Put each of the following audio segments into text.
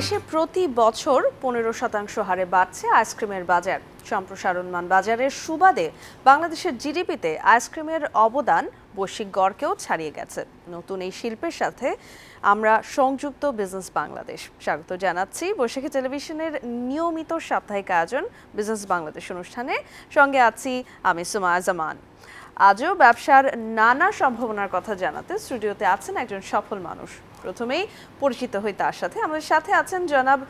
দেশে প্রতি বছর পনেরো শতাংশ হারে বাড়ছে আইসক্রিমের বাজার সম্প্রসারণমান বাজারের সুবাদে বাংলাদেশের জিডিপিতে আইসক্রিমের অবদান বৈশ্বিক গড়কেও ছাড়িয়ে গেছে নতুন এই শিল্পের সাথে আমরা সংযুক্ত বিজনেস বাংলাদেশ স্বাগত জানাচ্ছি বৈশাখী টেলিভিশনের নিয়মিত সাপ্তাহিক আয়োজন বিজনেস বাংলাদেশ অনুষ্ঠানে সঙ্গে আছি আমি সুমা জামান আজও ব্যবসার নানা সম্ভাবনার কথা জানাতে স্টুডিওতে আছেন একজন সফল মানুষ প্রথমেই পরিচিত হই তার সাথে আমাদের সাথে আছেন জনাব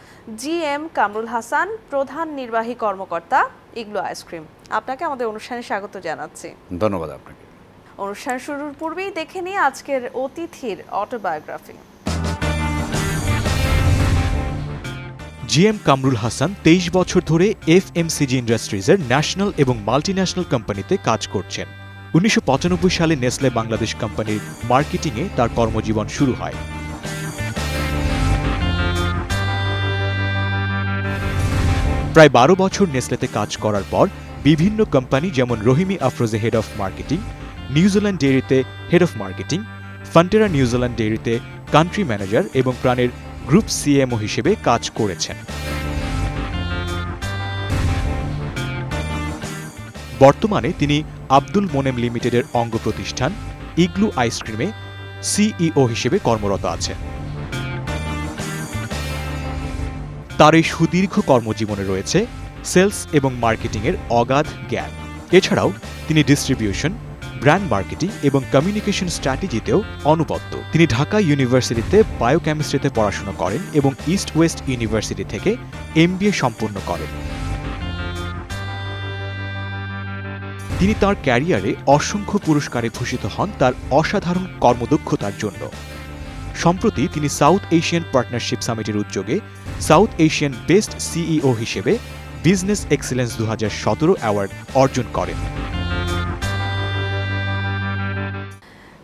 জি এম কামরুল হাসান প্রধান নির্বাহী কর্মকর্তা ইগলো আইসক্রিম আপনাকে আমাদের অনুষ্ঠানে স্বাগত জানাচ্ছি ধন্যবাদ আপনাকে অনুষ্ঠান শুরুর পূর্বেই দেখে নিই আজকের অতিথির autobiography G M Kamrul Hasan তেইশ বছর ধরে এফ এম সিজি ইন্ডাস্ট্রিজের ন্যাশনাল এবং মাল্টিন্যাশনাল কোম্পানিতে কাজ করছেন উনিশশো সালে নেসলে বাংলাদেশ কোম্পানির মার্কেটিংয়ে তার কর্মজীবন শুরু হয় প্রায় বারো বছর নেসলেতে কাজ করার পর বিভিন্ন কোম্পানি যেমন রহিমি আফরোজে হেড অফ মার্কেটিং নিউজিল্যান্ড Zealand head of marketing Fonterra নিউজিল্যান্ড ডেয়ারিতে কান্ট্রি ম্যানেজার এবং প্রাণের গ্রুপ সিএমও হিসেবে কাজ করেছেন বর্তমানে তিনি আব্দুল মোনেম লিমিটেডের অঙ্গ প্রতিষ্ঠান ইগলু আইসক্রিমে সিইও হিসেবে কর্মরত আছেন তার এই সুদীর্ঘ কর্মজীবনে রয়েছে সেলস এবং মার্কেটিংয়ের অগাধ জ্ঞান এছাড়াও তিনি ডিস্ট্রিবিউশন ব্র্যান্ড মার্কেটিং এবং কমিউনিকেশন স্ট্র্যাটেজিতেও অনুবদ্ধ তিনি ঢাকা ইউনিভার্সিটিতে বায়োকেমিস্ট্রিতে পড়াশোনা করেন এবং ইস্ট ওয়েস্ট ইউনিভার্সিটি থেকে এমবিএ সম্পূর্ণ করেন তিনি তার ক্যারিয়ারে অসংখ্য পুরস্কারে ভূষিত হন তার অসাধারণ কর্মদক্ষতার জন্য সম্প্রতি তিনি সাউথ এশিয়ান পার্টনারশিপ সামিটের উদ্যোগে সাউথ এশিয়ান বেস্ট সিইও হিসেবে বিজনেস এক্সেলেন্স দু অ্যাওয়ার্ড অর্জন করেন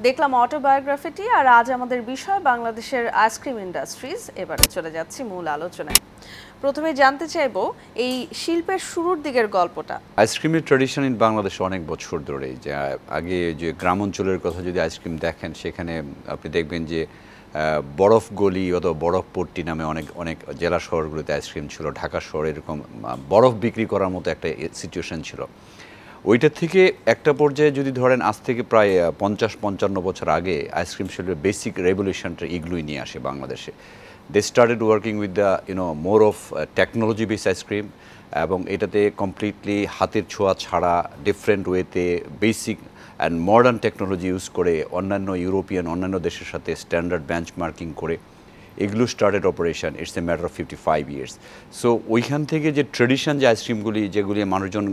দেখলাম অটোবায়োগ্রাফিটি আর আজ আমাদের বিষয় বাংলাদেশের আইসক্রিম ইন্ডাস্ট্রিজ এবারে চলে যাচ্ছি মূল আলোচনায় প্রথমে জানতে চাইব এই শিল্পের শুরুর দিকের গল্পটা আইসক্রিমের ট্র্যাডিশন ইন বাংলাদেশ অনেক বছর ধরে যে আগে যে গ্রাম অঞ্চলের কথা যদি আইসক্রিম দেখেন সেখানে আপনি দেখবেন যে বরফ গলি অথবা বরফ পট্টি নামে অনেক অনেক জেলা শহরগুলোতে আইসক্রিম ছিল ঢাকা শহরে এরকম বরফ বিক্রি করার মতো একটা সিচুয়েশন ছিল ওইটা থেকে একটা পর্যায়ে যদি ধরেন আজ থেকে প্রায় পঞ্চাশ পঞ্চান্ন বছর আগে আইসক্রিম শিল্পের বেসিক রেভলিউশনটা এগুলোই নিয়ে আসে বাংলাদেশে they started working with the you know more of technology base ice cream এবং এটাতে কমপ্লিটলি হাতের ছোঁয়া ছাড়া ডিফারেন্ট ওয়েতে basic and modern technology use করে অন্যান্য ইউরোপিয়ান অন্যান্য দেশের সাথে স্ট্যান্ডার্ড মার্কিং করে এগুলো started operation it's a matter of fifty five years so ওইখান থেকে যে ট্রেডিশন যে আইসক্রিমগুলি যেগুলি মানুষজন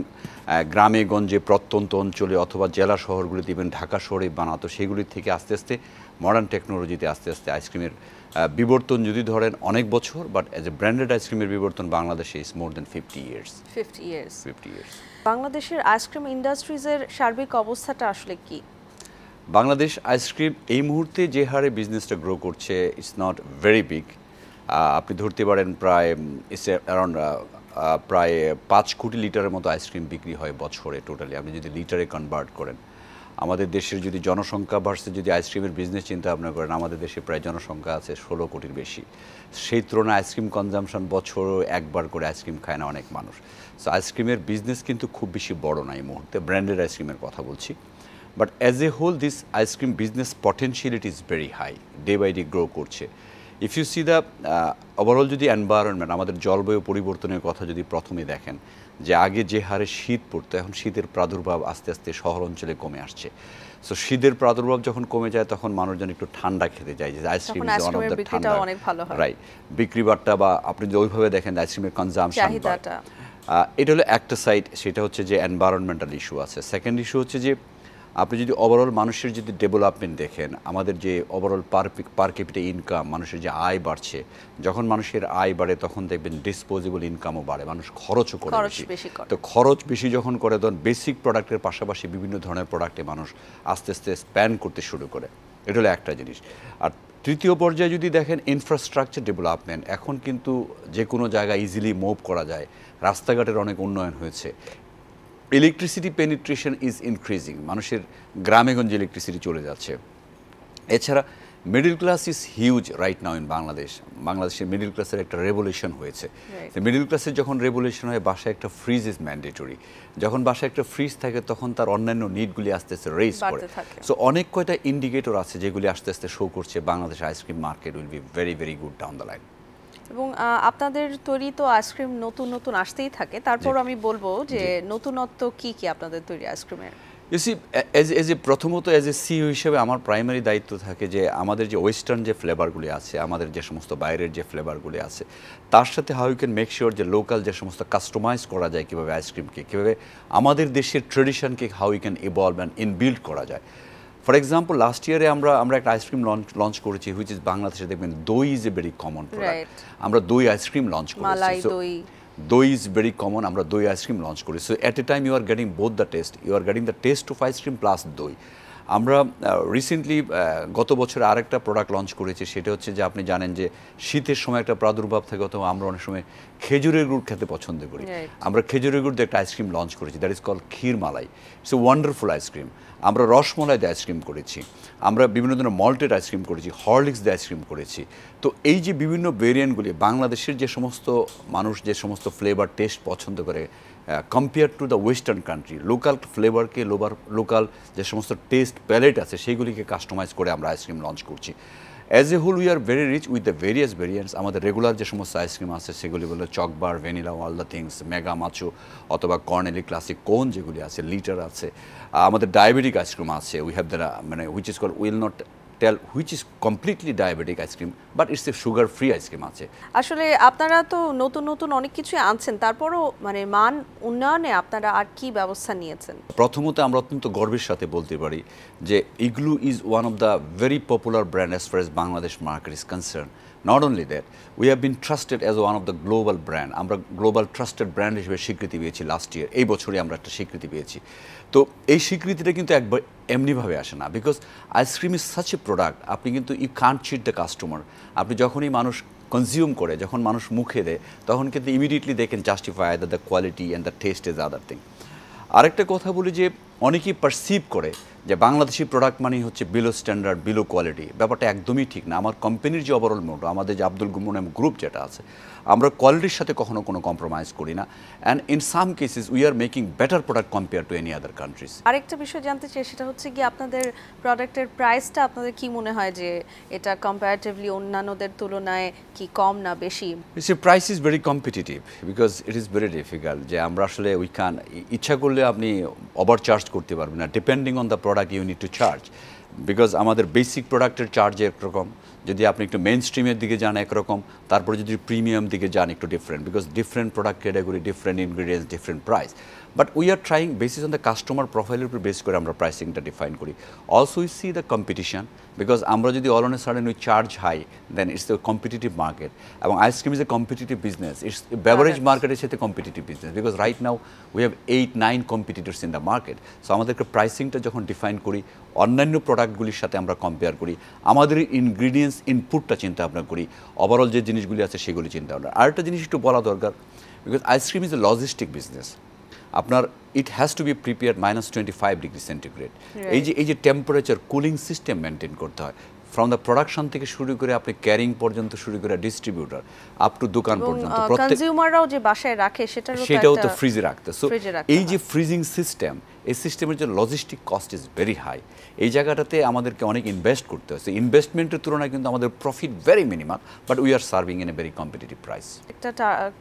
গ্রামে গঞ্জে প্রত্যন্ত অঞ্চলে অথবা জেলা শহরগুলিতে ইভেন ঢাকা শহরে বানাতো সেগুলি থেকে আস্তে আস্তে মডার্ন টেকনোলজিতে আস্তে আস্তে আইসক্রিমের বিবর্তন যদি ধরেন অনেক বছর বাট অ্যাজ এ ব্র্যান্ডেড আইসক্রিমের বিবর্তন বাংলাদেশে is more than fifty years fifty years fifty years বাংলাদেশের আইসক্রিম ইন্ডাস্ট্রিজের সার্বিক অবস্থাটা আসলে কী বাংলাদেশ আইসক্রিম এই মুহূর্তে যে হারে বিজনেসটা গ্রো করছে ইটস নট ভেরি বিগ আপনি ধরতে পারেন প্রায় ইটস অ্যারাউন্ড প্রায় পাঁচ কোটি লিটারের মতো আইসক্রিম বিক্রি হয় বছরে টোটালি আপনি যদি লিটারে কনভার্ট করেন আমাদের দেশের যদি জনসংখ্যা ভার্সে যদি আইসক্রিমের বিজনেস চিন্তা ভাবনা করেন আমাদের দেশে প্রায় জনসংখ্যা আছে ষোলো কোটির বেশি সেই তুলনায় আইসক্রিম কনজামশন বছরও একবার করে আইসক্রিম খায় না অনেক মানুষ সো আইসক্রিমের বিজনেস কিন্তু খুব বেশি বড় না এই মুহূর্তে ব্র্যান্ডেড আইসক্রিমের কথা বলছি but as a whole this ice cream business it is very high day by day grow করছে if you see the overall যদি এনভায়রনমেন্ট আমাদের জলবায়ু পরিবর্তনের কথা যদি প্রথমে দেখেন যে আগে যে হারে শীত পড়তো এখন শীতের প্রাদুর্ভাব আস্তে আস্তে শহর অঞ্চলে কমে আসছে সো শীতের প্রাদুর্ভাব যখন কমে যায় তখন মানুষজন একটু ঠান্ডা খেতে যায় যে আইসক্রিম ঠান্ডা রাইট বিক্রি বাট্টা বা আপনি যদি ওইভাবে দেখেন আইসক্রিমের কনজাম্পশন এটা হলো একটা সাইড সেটা হচ্ছে যে এনভায়রনমেন্টাল ইস্যু আছে সেকেন্ড ইস্যু হচ্ছে যে আপনি যদি ওভারঅল মানুষের যদি ডেভেলপমেন্ট দেখেন আমাদের যে ওভারঅল পার পার ইনকাম মানুষের যে আয় বাড়ছে যখন মানুষের আয় বাড়ে তখন দেখবেন ডিসপোজেবল ইনকামও বাড়ে মানুষ খরচও করে বেশি তো খরচ বেশি যখন করে তখন বেসিক প্রোডাক্টের পাশাপাশি বিভিন্ন ধরনের প্রোডাক্টে মানুষ আস্তে আস্তে স্প্যান্ড করতে শুরু করে এটা হলো একটা জিনিস আর তৃতীয় পর্যায়ে যদি দেখেন ইনফ্রাস্ট্রাকচার ডেভেলপমেন্ট এখন কিন্তু যে কোনো জায়গায় ইজিলি মুভ করা যায় রাস্তাঘাটের অনেক উন্নয়ন হয়েছে ইলেকট্রিসিটি পেনিট্রেশন ইজ ইনক্রিজিং মানুষের গ্রামেগঞ্জে ইলেকট্রিসিটি চলে যাচ্ছে এছাড়া middle class is huge right now in Bangladesh বাংলাদেশের মিডিল ক্লাসের একটা রেভলিউশন হয়েছে মিডিল ক্লাসের যখন রেভলিউশন হয় বাসায় একটা ফ্রিজ ইজ ম্যান্ডেটরি যখন বাসায় একটা ফ্রিজ থাকে তখন তার অন্যান্য নিডগুলি আস্তে আস্তে রেজ করে সো অনেক কয়টা ইন্ডিকেটর আছে যেগুলি আস্তে আস্তে শো করছে Bangladesh ice cream market will be very very good down the line এবং আপনাদের তৈরি তো আইসক্রিম নতুন নতুন আসতেই থাকে তারপর আমি বলবো যে নতুনত্ব কি কি আপনাদের তৈরি আইসক্রিমের ইউসি এজ এ প্রথমত এজ এ সিও হিসেবে আমার প্রাইমারি দায়িত্ব থাকে যে আমাদের যে ওয়েস্টার্ন যে ফ্লেভারগুলি আছে আমাদের যে সমস্ত বাইরের যে ফ্লেভারগুলি আছে তার সাথে how you can make sure যে লোকাল যে সমস্ত কাস্টমাইজ করা যায় কীভাবে আইসক্রিমকে কীভাবে আমাদের দেশের ট্রেডিশনকে how you can evolve and inbuild করা যায় ফর এক্সাম্পল লাস্ট ইয়ারে আমরা আমরা একটা আইসক্রিম লঞ্চ লঞ্চ করেছি হুইচ ইজ বাংলাদেশে দেখবেন দই ইজ এ ভেরি কমন আমরা দই আইসক্রিম লঞ্চ করেছি দই ইজ ভেরি কমন আমরা দই আইসক্রিম লঞ্চ করি so at a time you are getting both the taste you are getting the taste of ice cream plus doi আমরা রিসেন্টলি গত বছর আরেকটা প্রোডাক্ট লঞ্চ করেছি সেটা হচ্ছে যে আপনি জানেন যে শীতের সময় একটা প্রাদুর্ভাব থাকে অথবা আমরা অনেক সময় খেজুরের গুড় খেতে পছন্দ করি আমরা খেজুরের গুড় দিয়ে একটা আইসক্রিম লঞ্চ করেছি that is call kheer malai it's a wonderful ice cream আমরা রসমলাই দিয়ে আইসক্রিম করেছি আমরা বিভিন্ন ধরনের মল্টেড আইসক্রিম করেছি হরলিক্স দিয়ে আইসক্রিম করেছি তো এই যে বিভিন্ন ভেরিয়েন্টগুলি বাংলাদেশের যে সমস্ত মানুষ যে সমস্ত ফ্লেভার টেস্ট পছন্দ করে compare to the western country local ফ্লেভারকে লোবার লোকাল যে সমস্ত টেস্ট প্যালেট আছে সেইগুলিকে কাস্টমাইজ করে আমরা আইসক্রিম লঞ্চ করছি as a whole we are very rich with the various variants আমাদের রেগুলার যে সমস্ত আইসক্রিম আছে সেগুলি বলে chocobar vanilla all the things mega macho অথবা কর্নেলি ক্লাসিক কোন যেগুলি আছে লিটার আছে আমাদের ডায়াবেটিক আইসক্রিম আছে উই হ্যাভ দ্য মানে which is call will not tell which is completely diabetic ice cream but but a sugar free ice cream আছে আসলে আপনারা তো নতুন নতুন অনেক কিছুই আনছেন তারপরও মানে মান উন্নয়নে আপনারা আর কি ব্যবস্থা নিয়েছেন প্রথমত আমরা অত্যন্ত গর্বের সাথে বলতে পারি যে Igloo is one of the very popular brand as far as Bangladesh market is concern not only that we have been trusted as one of the global brand আমরা গ্লোবাল ট্রাস্টেড ব্র্যান্ড হিসেবে স্বীকৃতি পেয়েছি লাস্ট ইয়ার এই বছরই আমরা একটা স্বীকৃতি পেয়েছি তো এই স্বীকৃতিটা কিন্তু একবার এমনিভাবে আসে না because ice cream is such a product আপনি কিন্তু you can't cheat the customer আপনি যখনই মানুষ কনজিউম করে যখন মানুষ মুখে দেয় তখন কিন্তু immediately they can justify the the quality and the taste is other thing আরেকটা কথা বলি যে অনেকেই পারসিভ করে যে বাংলাদেশি প্রোডাক্ট মানেই হচ্ছে বিলো স্ট্যান্ডার্ড বিলো কোয়ালিটি ব্যাপারটা একদমই ঠিক না আমার কোম্পানির যে ওভারঅল মোট আমাদের যে আব্দুল গুমন গ্রুপ যেটা আছে আমরা কোয়ালিটির সাথে কখনো কোনো কম্প্রোমাইজ করি না and in some cases we are making better product compare to any other countries আরেকটা বিষয় জানতে চাই সেটা হচ্ছে কি আপনাদের প্রোডাক্টের প্রাইসটা আপনাদের কি মনে হয় যে এটা কম্পারেটিভলি অন্যান্যদের তুলনায় কি কম না বেশি price is very competitive because it is very difficult যে আমরা আসলে উই ক্যান ইচ্ছা করলে আপনি ওভার চার্জ করতে পারবেন না depending on the product unit to charge because আমাদের বেসিক প্রোডাক্টের চার্জ একরকম যদি আপনি একটু মেন স্ট্রিমের দিকে যান একরকম তারপরে যদি প্রিমিয়াম দিকে যান একটু different because different product category different ingredients different price but we are trying basis on the customer প্রোফাইলের উপর বেস করে আমরা প্রাইসিংটা ডিফাইন করি also we see the competition because আমরা যদি all on a sudden we charge high then it's the competitive market এবং ice cream is a competitive business it's beverage মার্কেটের সাথে competitive business because right now we have eight nine competitors in the market so আমাদেরকে প্রাইসিংটা যখন define করি অন্যান্য প্রোডাক্টগুলির সাথে আমরা কম্পেয়ার করি আমাদের ইনগ্রিডিয়েন্টস বিজনেস ইনপুটটা চিন্তা ভাবনা করি ওভারঅল যে জিনিসগুলি আছে সেগুলি চিন্তা ভাবনা আরেকটা জিনিস একটু বলা দরকার because ice cream is a logistic business আপনার it has to be prepare minus twenty five degree centigrade এই যে এই যে টেম্পারেচার কুলিং সিস্টেম মেনটেন করতে হয় ফ্রম দ্য প্রোডাকশন থেকে শুরু করে আপনি ক্যারিং পর্যন্ত শুরু করে ডিস্ট্রিবিউটার আপ টু দোকান পর্যন্ত কনজিউমাররাও যে বাসায় রাখে সেটাও তো ফ্রিজে রাখতে সো এই যে ফ্রিজিং সিস্টেম এই সিস্টেমের যে logistic cost is very high এই জায়গাটাতে আমাদেরকে অনেক ইনভেস্ট করতে হচ্ছে ইনভেস্টমেন্টের তুলনায় কিন্তু আমাদের profit very minimum but we are serving in a very competitive price একটা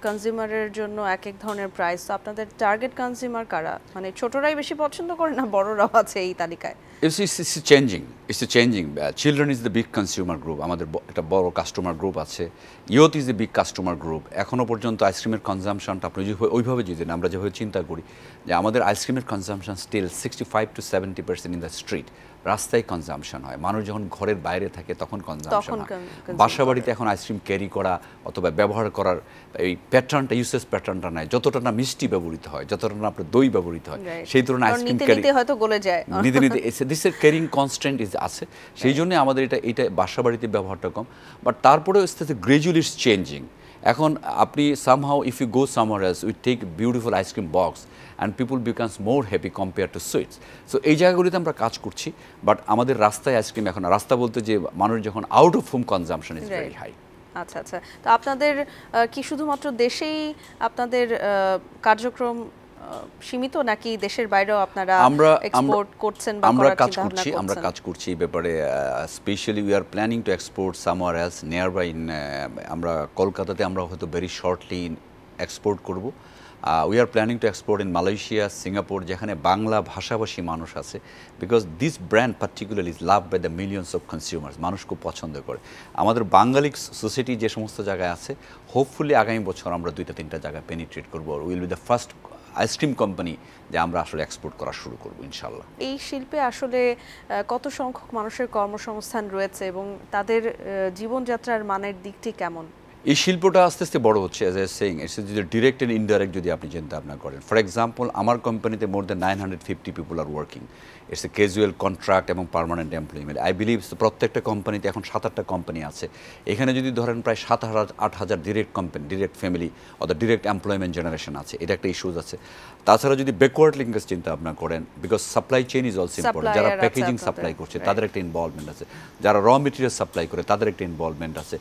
কনজিউমারের জন্য এক এক ধরনের প্রাইস তো আপনাদের টার্গেট কনজিউমার কারা মানে ছোটরাই বেশি পছন্দ করে না বড়রাও আছে এই তালিকায় is is changing is a changing children is the big consumer group আমাদের একটা বড় কাস্টমার গ্রুপ আছে youth is the big customer group এখনও পর্যন্ত আইসক্রিমের কনজামশনটা আপনি ওইভাবে যদি আমরা যেভাবে চিন্তা করি যে আমাদের আইসক্রিমের consumption consumption still sixty five to seventy percent in the street রাস্তায় কনজামশন হয় মানুষ যখন ঘরের বাইরে থাকে তখন কনজামশন হয় বাসা বাড়িতে এখন আইসক্রিম ক্যারি করা অথবা ব্যবহার করার এই প্যাটার্নটা ইউসেস প্যাটার্নটা নাই যতটা না মিষ্টি ব্যবহৃত হয় যতটা না আপনার দই ব্যবহৃত হয় সেই ধরনের আইসক্রিম ক্যারি হয়তো গলে যায় নিতে নিতে দিস এর ক্যারিং কনস্ট্যান্ট ইজ আছে সেই জন্য আমাদের এটা এটা বাসা বাড়িতে ব্যবহারটা কম বাট তারপরেও আস্তে আস্তে গ্রেজুয়ালি চেঞ্জিং এখন আপনি somehow if you go somewhere else we take beautiful ice cream box and people becomes more happy compare to sweets so এই জায়গাগুলিতে আমরা কাজ করছি বাট আমাদের রাস্তায় আইসক্রিম এখন রাস্তা বলতে যে মানুষ যখন out of home consumption is very high আচ্ছা আচ্ছা তো আপনাদের কি শুধুমাত্র দেশেই আপনাদের কার্যক্রম সীমিত নাকি দেশের বাইরেও আপনারা আমরা এক্সপোর্ট করছেন বা আমরা কাজ করছি আমরা কাজ করছি এই ব্যাপারে specially we are planning to export somewhere else nearby আমরা কলকাতাতে আমরা হয়তো ভেরি শর্টলি এক্সপোর্ট করব we are planning to export in Malaysia Singapore যেখানে বাংলা ভাষাভাষী মানুষ আছে because this brand particular is love by the millions of consumers মানুষ খুব পছন্দ করে আমাদের বাঙালি সোসাইটি যে সমস্ত জায়গায় আছে হোপফুলি আগামী বছর আমরা দুইটা তিনটা জায়গায় পেনিট্রেট করবো will be the first ice cream company যে আমরা আসলে এক্সপোর্ট করা শুরু করব ইনশাল্লাহ এই শিল্পে আসলে কত সংখ্যক মানুষের কর্মসংস্থান রয়েছে এবং তাদের জীবনযাত্রার মানের দিকটি কেমন এই শিল্পটা আস্তে আস্তে বড় হচ্ছে অ্যাজ এ সেইং এস যদি ডিরেক্ট অ্যান্ড ইনডাইরেক্ট যদি আপনি চিন্তা ভাবনা করেন ফর এক্সাম্পল আমার কোম্পানিতে more than nine hundred fifty people are working it's a casual contract এবং পারমানেন্ট এমপ্লয়মেন্ট আই বিলিভ প্রত্যেকটা কোম্পানিতে এখন সাত আটটা কোম্পানি আছে এখানে যদি ধরেন প্রায় সাত হাজার আট হাজার ডিরেক্ট কোম্পানি ডিরেক্ট ফ্যামিলি অর্থাৎ ডিরেক্ট এমপ্লয়মেন্ট জেনারেশন আছে এটা একটা ইস্যুজ আছে তাছাড়া যদি ব্যাকওয়ার্ড লিঙ্কেজ চিন্তা ভাবনা করেন because supply chain is also important যারা প্যাকেজিং সাপ্লাই করছে তাদের একটা ইনভলভমেন্ট আছে যারা র মেটেরিয়াল সাপ্লাই করে তাদের একটা ইনভলভমেন্ট আছে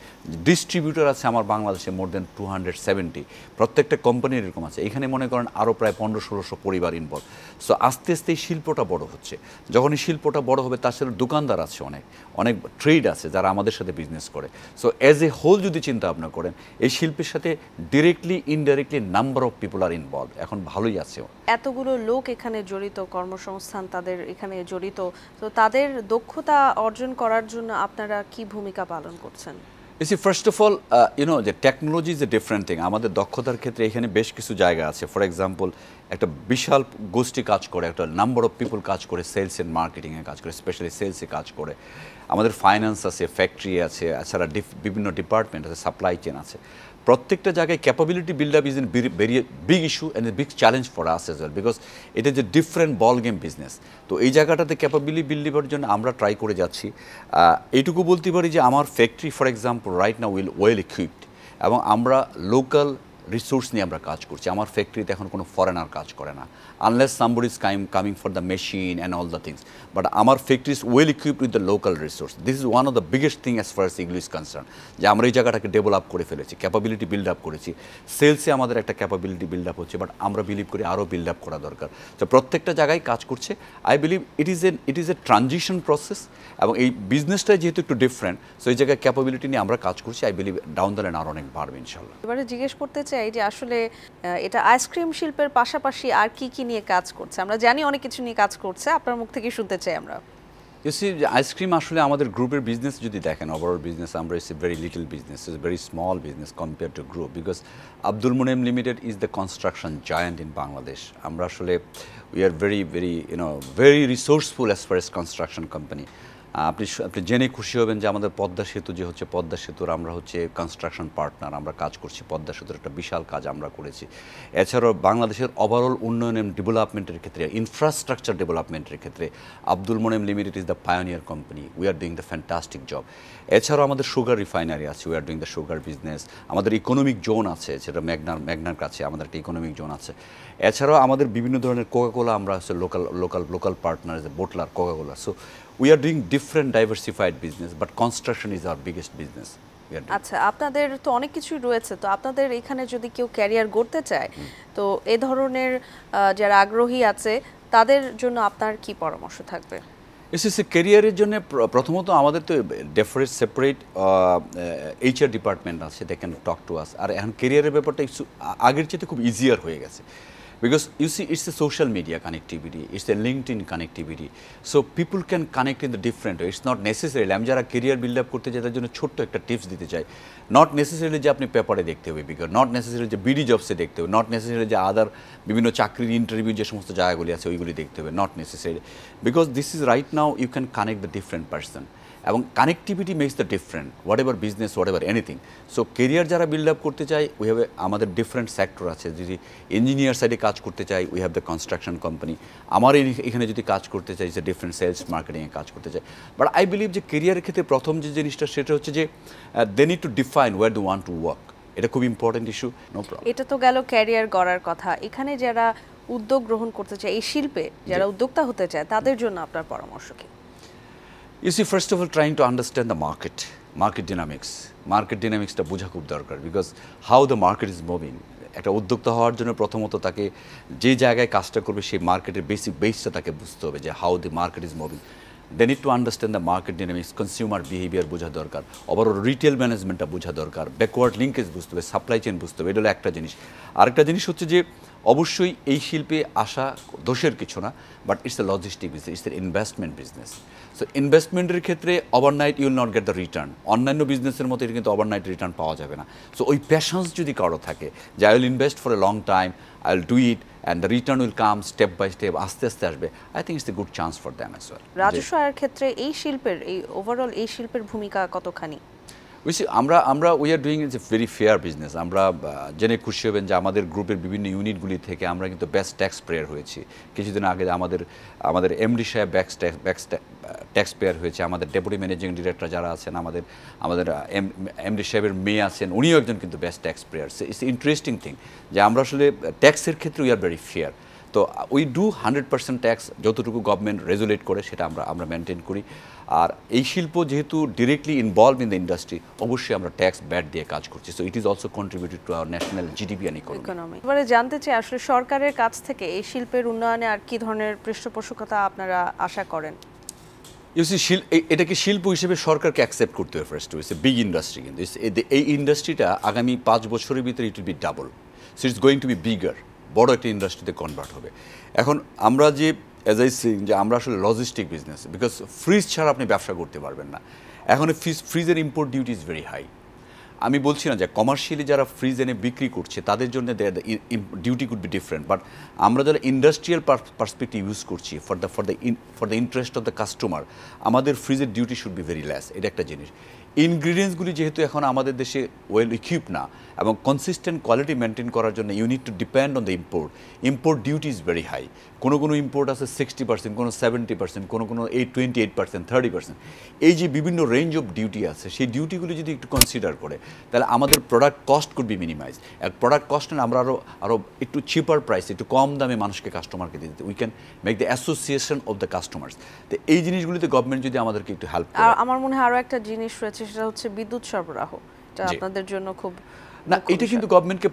ডিস্ট্রিবিউটার আছে আমার বাংলাদেশে more than two hundred seventy প্রত্যেকটা কোম্পানি এরকম আছে এখানে মনে করেন আরও প্রায় পনেরো ষোলোশো পরিবার ইনভলভ সো আস্তে আস্তে এই শিল্পটা বড় হচ্ছে যখন এই শিল্পটা বড় হবে তার সাথে দোকানদার আছে অনেক অনেক ট্রেড আছে যারা আমাদের সাথে বিজনেস করে সো অ্যাজ এ হোল যদি চিন্তা ভাবনা করেন এই শিল্পের সাথে directly indirectly number of people are involve এখন ভালোই আছে এতগুলো লোক এখানে জড়িত কর্মসংস্থান তাদের এখানে জড়িত তো তাদের দক্ষতা অর্জন করার জন্য আপনারা কি ভূমিকা পালন করছেন You first of all you know যে technology is a different thing আমাদের দক্ষতার ক্ষেত্রে এখানে বেশ কিছু জায়গা আছে ফর এক্সাম্পল একটা বিশাল গোষ্ঠী কাজ করে একটা নাম্বার অফ পিপল কাজ করে সেলস অ্যান্ড মার্কেটিংয়ে কাজ করে স্পেশালি সেলসে কাজ করে আমাদের ফাইন্যান্স আছে ফ্যাক্টরি আছে এছাড়া বিভিন্ন ডিপার্টমেন্ট আছে সাপ্লাই চেন আছে প্রত্যেকটা জায়গায় ক্যাপাবিলিটি বিল্ড আপ ইজ বেরিয়ে big issue and a big challenge for us as well because is যে ডিফারেন্ট বল গেম বিজনেস তো এই জায়গাটাতে ক্যাপাবিলিটি বিল্ড আপের জন্য আমরা ট্রাই করে যাচ্ছি এইটুকু বলতে পারি যে আমার ফ্যাক্টরি ফর এক্সাম্পল রাইট না উইল ওয়েল ইকুইপড এবং আমরা লোকাল রিসোর্স নিয়ে আমরা কাজ করছি আমার ফ্যাক্টরিতে এখন কোনো ফরেনার কাজ করে না unless somebody is coming for the machine and all the things. But our factory is well equipped with the local resource. This is one of the biggest thing as far as igloo is concerned. যে আমরা এই জায়গাটাকে develop করে ফেলেছি capability build up করেছি সেলসে আমাদের একটা ক্যাপাবিলিটি বিল্ড আপ হচ্ছে বাট আমরা বিলিভ করি আরও বিল্ড আপ করা দরকার তো প্রত্যেকটা জায়গায় কাজ করছে I believe it is a it is a transition process এবং এই বিজনেসটা যেহেতু একটু ডিফারেন্ট সো এই জায়গায় ক্যাপাবিলিটি নিয়ে আমরা কাজ করছি I believe down the line আর অনেক বাড়বে ইনশাল্লাহ এবারে জিজ্ঞেস করতে চাই যে আসলে এটা আইসক্রিম শিল্পের পাশাপাশি আর কি কি নিয়ে কাজ করছে আমরা জানি অনেক কিছু নিয়ে কাজ করছে আপনার মুখ থেকে শুনতে চাই আমরা ইউসি আইসক্রিম আসলে আমাদের গ্রুপের বিজনেস যদি দেখেন ওভারঅল বিজনেস আমরা is a very little business is very small business compare to group because Abdul Munem limited is the construction giant in Bangladesh আমরা আসলে we are very very you know very resourceful as far as construction company আপনি আপনি জেনে খুশি হবেন যে আমাদের পদ্মা সেতু যে হচ্ছে পদ্মা সেতুর আমরা হচ্ছে কনস্ট্রাকশন পার্টনার আমরা কাজ করছি পদ্মা সেতুর একটা বিশাল কাজ আমরা করেছি এছাড়াও বাংলাদেশের ওভারঅল উন্নয়ন এন্ড ডেভেলপমেন্টের ক্ষেত্রে ইনফ্রাস্ট্রাকচার ডেভেলপমেন্টের ক্ষেত্রে Abdul Monem limited is the pioneer company we are doing the fantastic job এছাড়াও আমাদের সুগার রিফাইনারি আছে we are doing the sugar business আমাদের ইকোনমিক জোন আছে সেটা ম্যাগনার ম্যাগনার কাছে আমাদের একটা ইকোনমিক জোন আছে এছাড়াও আমাদের বিভিন্ন ধরনের কোকাকোলা আমরা হচ্ছে local local local partner bottler Coca Cola so we are doing different diversified business but construction is our biggest business আচ্ছা আপনাদের তো অনেক কিছুই রয়েছে তো আপনাদের এখানে যদি কেউ ক্যারিয়ার গড়তে চায় তো এ ধরনের যারা আগ্রহী আছে তাদের জন্য আপনার কি পরামর্শ থাকবে এসএসসি ক্যারিয়ারের জন্য প্রথমত আমাদের তো ডেফারেট সেপারেট এইচআর ডিপার্টমেন্ট আছে they can talk to us আর এখন ক্যারিয়ারের ব্যাপারটা আগের চেয়ে খুব ইজিয়ার হয়ে গেছে because you see it's a social media connectivity it's a LinkedIn connectivity so can can in the different way it's not necessary আমি যারা কেরিয়ার বিল্ড আপ করতে চাই তার জন্য ছোট্ট একটা টিপস দিতে চাই নট নেসেসারিলি যে আপনি পেপারে দেখতে হবে বিকজ নট নেসেসারি যে বিডি জবসে দেখতে হবে নট নেসেসারি যে আদার বিভিন্ন চাকরির ইন্টারভিউ যে সমস্ত জায়গাগুলি আছে ওইগুলি দেখতে হবে not necessary because this is right now you can connect the different person এবং connectivity makes the different whatever business whatever anything so career যারা বিল্ড আপ করতে চায় উই হ্যাভ আমাদের ডিফারেন্ট সেক্টর আছে যদি engineer সাইডে কাজ করতে চাই we have the construction company আমার এখানে যদি কাজ করতে চাই যে ডিফারেন্ট সেলস মার্কেটিংয়ে কাজ করতে চাই বাট আই বিলিভ যে কেরিয়ারের ক্ষেত্রে প্রথম যে জিনিসটা সেটা হচ্ছে যে they need to define where the one to work এটা খুব ইম্পর্টেন্ট ইস্যু নো প্রবলেম এটা তো গেল ক্যারিয়ার গড়ার কথা এখানে যারা উদ্যোগ গ্রহণ করতে চায় এই শিল্পে যারা উদ্যোক্তা হতে চায় তাদের জন্য আপনার পরামর্শ কী you see first of all, trying to understand the market market dynamics. মার্কেট ডিনামিক্সটা বোঝা খুব দরকার because how the market is moving একটা উদ্যোক্তা হওয়ার জন্য প্রথমত তাকে যে জায়গায় কাজটা করবে সেই মার্কেটের বেসিক বেসটা তাকে বুঝতে হবে যে how the market is moving then it to understand the market dynamics consumer behaviour বোঝা দরকার ওভারঅল রিটেল ম্যানেজমেন্টটা বোঝা দরকার ব্যাকওয়ার্ড লিঙ্কেজ বুঝতে হবে সাপ্লাই চেন বুঝতে হবে এটা হলো একটা জিনিস আরেকটা জিনিস হচ্ছে যে অবশ্যই এই শিল্পে আসা দোষের কিছু না but it's a logistic business it's a investment business so ইনভেস্টমেন্টের ক্ষেত্রে overnight you'll not get the return অন্যান্য বিজনেসের মতো এটা কিন্তু ওভারনাইট রিটার্ন পাওয়া যাবে না সো ওই প্যাশান্স যদি কারো থাকে যে I will invest for a long time I will do it and the return will come step by step আস্তে আস্তে আসবে I think it's a good chance for them as well রাজস্ব আয়ের ক্ষেত্রে এই শিল্পের এই ওভারঅল এই শিল্পের ভূমিকা কতখানি উইসি আমরা আমরা we are doing it's a very fair business আমরা জেনে খুশি হবেন যে আমাদের গ্রুপের বিভিন্ন ইউনিটগুলি থেকে আমরা কিন্তু বেস্ট ট্যাক্স প্লেয়ার হয়েছি কিছুদিন আগে আমাদের আমাদের এমডি সাহেব ব্যাক্স ট্যাক্স ব্যাক্স ট্যাক্স পেয়ার হয়েছে আমাদের ডেপুটি ম্যানেজিং ডিরেক্টর যারা আছেন আমাদের আমাদের এমডি সাহেবের মেয়ে আছেন উনিও একজন কিন্তু best tax player it's interesting thing যে আমরা আসলে ট্যাক্সের ক্ষেত্রে উই আর ভেরি ফেয়ার তো we do hundred percent tax যতটুকু গভর্নমেন্ট রেজুলেট করে সেটা আমরা আমরা মেনটেন করি আর এই শিল্প যেহেতু directly involve in the industry অবশ্যই আমরা ট্যাক্স ব্যাট দিয়ে কাজ করছি so it is also contributed to our national GDP and economy এবারে জানতে চাই আসলে সরকারের কাছ থেকে এই শিল্পের উন্নয়নে আর কি ধরনের পৃষ্ঠপোষকতা আপনারা আশা করেন ইউসি শিল্প এটাকে শিল্প হিসেবে সরকারকে অ্যাকসেপ্ট করতে হবে first it's a big industry কিন্তু এই ইন্ডাস্ট্রিটা আগামী পাঁচ বছরের ভিতরে it will be double so it's going to be bigger বড় একটা ইন্ডাস্ট্রিতে কনভার্ট হবে এখন আমরা যে এজ আই সিং যে আমরা আসলে লজিস্টিক বিজনেস বিকজ ফ্রিজ ছাড়া আপনি ব্যবসা করতে পারবেন না এখন ফ্রিজ ফ্রিজের import duty is very high আমি বলছি না যে কমার্শিয়ালি যারা ফ্রিজ এনে বিক্রি করছে তাদের জন্য duty could be different but আমরা যারা ইন্ডাস্ট্রিয়াল পার্সপেক্টিভ ইউজ করছি for the for the for the interest of the customer আমাদের ফ্রিজের duty should be very less এটা একটা জিনিস ইনগ্রিডিয়েন্টসগুলি যেহেতু এখন আমাদের দেশে ওয়েল ইকুইপ না এবং কনসিস্টেন্ট কোয়ালিটি মেনটেন করার জন্য unit to depend on the import import duty is very high কোনো কোনো ইম্পোর্ট আছে সিক্সটি পার্সেন্ট কোনো সেভেন্টি পার্সেন্ট কোনো কোনো এই twenty eight percent thirty percent এই যে বিভিন্ন রেঞ্জ অফ ডিউটি আছে সেই ডিউটিগুলি যদি একটু কনসিডার করে তাহলে আমাদের product cost could be minimize আর প্রোডাক্ট কস্ট আমরা আরও আরও একটু চিপার প্রাইস একটু কম দামে মানুষকে কাস্টমারকে দিতে we can make the association of the customers তো এই জিনিসগুলিতে গভর্নমেন্ট যদি আমাদেরকে একটু হেল্প আমার মনে হয় আরও একটা জিনিস রয়েছে সেটা হচ্ছে বিদ্যুৎ সরবরাহ আপনাদের জন্য খুব না এটা কিন্তু গভর্নমেন্টকে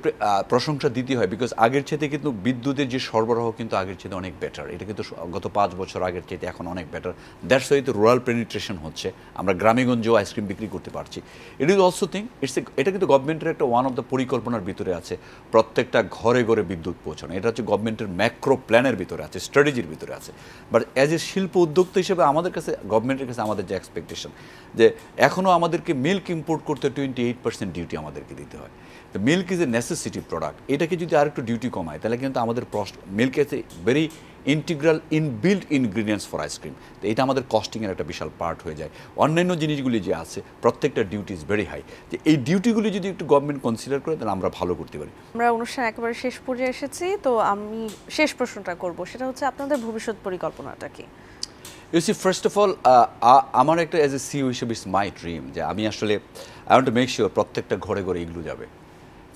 প্রশংসা দিতে হয় বিকজ আগের চেয়ে কিন্তু বিদ্যুতের যে সরবরাহ কিন্তু আগের চেয়ে অনেক বেটার এটা কিন্তু গত পাঁচ বছর আগের চেয়ে এখন অনেক বেটার দ্যাটস ওয়াই তো রুরাল পেনিট্রেশন হচ্ছে আমরা গ্রামেগঞ্জেও আইসক্রিম বিক্রি করতে পারছি it is also thing it's এটা কিন্তু গভর্নমেন্টের একটা ওয়ান অফ দ্য পরিকল্পনার ভিতরে আছে প্রত্যেকটা ঘরে ঘরে বিদ্যুৎ পৌঁছানো এটা হচ্ছে গভর্নমেন্টের ম্যাক্রো প্ল্যানের ভিতরে আছে স্ট্র্যাটেজির ভিতরে আছে বাট অ্যাজ এ শিল্প উদ্যোক্তা হিসেবে আমাদের কাছে গভর্নমেন্টের কাছে আমাদের যে এক্সপেকটেশন যে এখনও আমাদেরকে মিল্ক ইম্পোর্ট করতে টোয়েন্টি এইট পার্সেন্ট ডিউটি আমাদেরকে দিতে হয় the milk is a necessity product এটাকে যদি আর একটু ডিউটি কমায় তাহলে কিন্তু আমাদের milk as a very integral inbuild ingredients for ice cream তো এটা আমাদের কস্টিংয়ের একটা বিশাল পার্ট হয়ে যায় অন্যান্য জিনিসগুলি যে আছে প্রত্যেকটা ডিউটি ইজ ভেরি হাই যে এই ডিউটিগুলি যদি একটু গভর্নমেন্ট কনসিডার করে তাহলে আমরা ভালো করতে পারি আমরা অনুষ্ঠান একেবারে শেষ পর্যায়ে এসেছি তো আমি শেষ প্রশ্নটা করব সেটা হচ্ছে আপনাদের ভবিষ্যৎ পরিকল্পনাটা কি you see first of all আমার একটা এজ এ সিও হিসেবে ইস মাই ড্রিম যে আমি আসলে I want to make sure প্রত্যেকটা ঘরে ঘরে এগুলো যাবে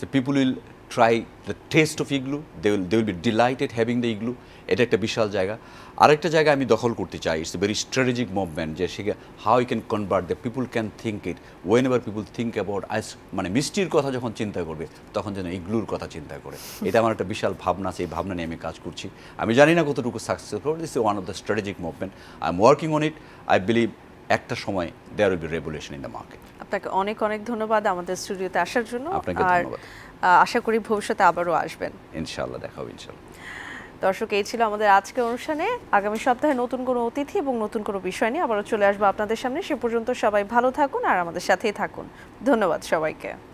যে people will try the taste of Igloo they will they will be delighted having the Igloo এটা একটা বিশাল জায়গা আরেকটা জায়গা আমি দখল করতে চাই ইটস ভেরি স্ট্র্যাটেজিক মুভমেন্ট যে say how you can convert the people can think it whenever people think about ice মানে মিষ্টির কথা যখন চিন্তা করবে তখন যেন ইগলুর কথা চিন্তা করে এটা আমার একটা বিশাল ভাবনা আছে এই ভাবনা নিয়ে আমি কাজ করছি আমি জানি না কতটুকু successful this one of the strategic movement I am working on it I believe একটা সময় there will be revolution in the market আপনাকে অনেক অনেক ধন্যবাদ আমাদের স্টুডিওতে আসার জন্য আর আশা করি ভবিষ্যতে আবারও আসবেন ইনশাআল্লাহ দেখা হবে ইনশাআল্লাহ দর্শক এই ছিল আমাদের আজকের অনুষ্ঠানে আগামী সপ্তাহে নতুন কোনো অতিথি এবং নতুন কোনো বিষয় নিয়ে আবারও চলে আসবো আপনাদের সামনে সে পর্যন্ত সবাই ভালো থাকুন আর আমাদের সাথেই থাকুন ধন্যবাদ সবাইকে